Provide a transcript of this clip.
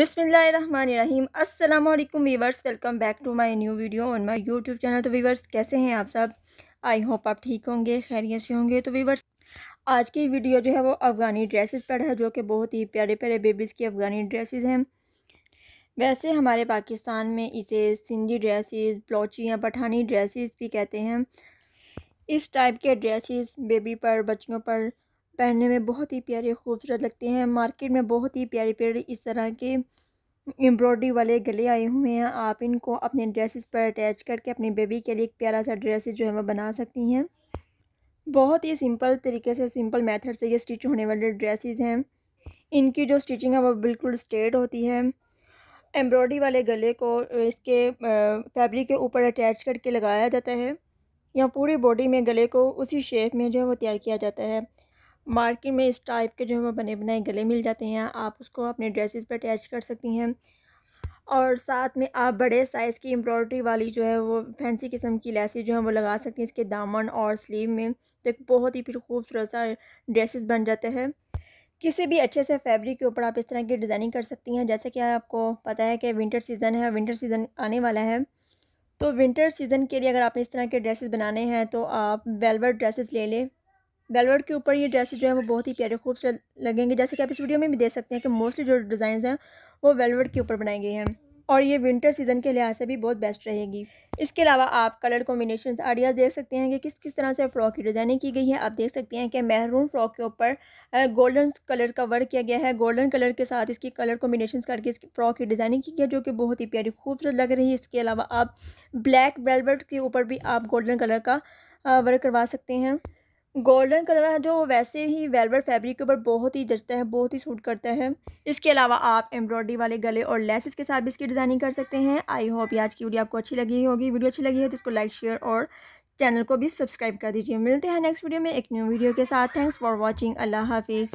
बिसमीम अस्सलाम वालेकुम viewers welcome back to my new video on my YouTube channel तो वीवर्स कैसे हैं आप सब आई होप आप ठीक होंगे खैरियत से होंगे तो वीवर्स आज की वीडियो जो है वो अफ़गानी ड्रेसेस पर है जो कि बहुत ही प्यारे प्यारे बेबीज़ की अफ़गानी ड्रेसेस हैं वैसे हमारे पाकिस्तान में इसे सिंधी ड्रेसेस ब्लॉची या पठानी ड्रेसेस भी कहते हैं इस टाइप के ड्रेसेस बेबी पर बच्चियों पर पहनने में बहुत ही प्यारे खूबसूरत लगते हैं मार्केट में बहुत ही प्यारे प्यारे इस तरह के एम्ब्रॉयडरी वाले गले आए हुए हैं आप इनको अपने ड्रेसेस पर अटैच करके अपने बेबी के लिए एक प्यारा सा ड्रेस जो है वह बना सकती हैं बहुत ही सिंपल तरीके से सिंपल मेथड से ये स्टिच होने वाले ड्रेसेस हैं इनकी जो स्टिचिंग है वो बिल्कुल स्ट्रेट होती है एम्ब्रॉयडरी वाले गले को इसके फैब्रिक के ऊपर अटैच करके लगाया जाता है या पूरी बॉडी में गले को उसी शेप में जो है वो तैयार किया जाता है मार्केट में इस टाइप के जो है बने बनाए गले मिल जाते हैं आप उसको अपने ड्रेसेस पर अटैच कर सकती हैं और साथ में आप बड़े साइज़ की एम्ब्रॉयडरी वाली जो है वो फैंसी किस्म की लैसी जो है वो लगा सकती हैं इसके दामन और स्लीव में तो एक बहुत ही फिर खूबसूरत सा ड्रेसेस बन जाते हैं किसी भी अच्छे से फैब्रिक के ऊपर आप इस तरह की डिज़ाइनिंग कर सकती हैं जैसे कि आपको पता है कि विंटर सीज़न है विंटर सीज़न आने वाला है तो विंटर सीज़न के लिए अगर आपने इस तरह के ड्रेसेस बनाने हैं तो आप वेलवेट ड्रेसेस ले लें वेलवेट के ऊपर ये ड्रेस जो है वो बहुत ही प्यारे खूबसूरत लगेंगे जैसे कि आप इस वीडियो में भी देख सकते हैं कि मोस्टली जो डिज़ाइन हैं वो वेलवेट के ऊपर बनाई गई हैं और ये विंटर सीज़न के लिहाज से भी बहुत बेस्ट रहेगी इसके अलावा आप कलर कॉम्बिनेशन आइडियाज़ देख सकते हैं कि किस किस तरह से फ़्रॉक की डिज़ाइनिंग की गई है आप देख सकते हैं कि महरून फ़्रॉक के ऊपर गोल्डन कलर का वर्क किया गया है गोल्डन कलर के साथ इसकी कलर कॉम्बिनेशन करके इसकी फ़्रॉक की डिज़ाइनिंग की गई है जो कि बहुत ही प्यारी खूबसूरत लग रही है इसके अलावा आप ब्लैक वेलवेट के ऊपर भी आप गोल्डन कलर का वर्क करवा सकते हैं गोल्डन कलर है जो वैसे ही वेलवेट फैब्रिक के ऊपर बहुत ही जचता है बहुत ही सूट करता है इसके अलावा आप एम्ब्रॉयडरी वाले गले और लेसेस के साथ भी इसकी डिज़ाइनिंग कर सकते हैं आई होप ये आज की वीडियो आपको अच्छी लगी होगी वीडियो अच्छी लगी है तो इसको लाइक शेयर और चैनल को भी सब्सक्राइब कर दीजिए मिलते हैं नेक्स्ट वीडियो में एक न्यू वीडियो के साथ थैंक्स फॉर वॉचिंग अल्लाह हाफिज़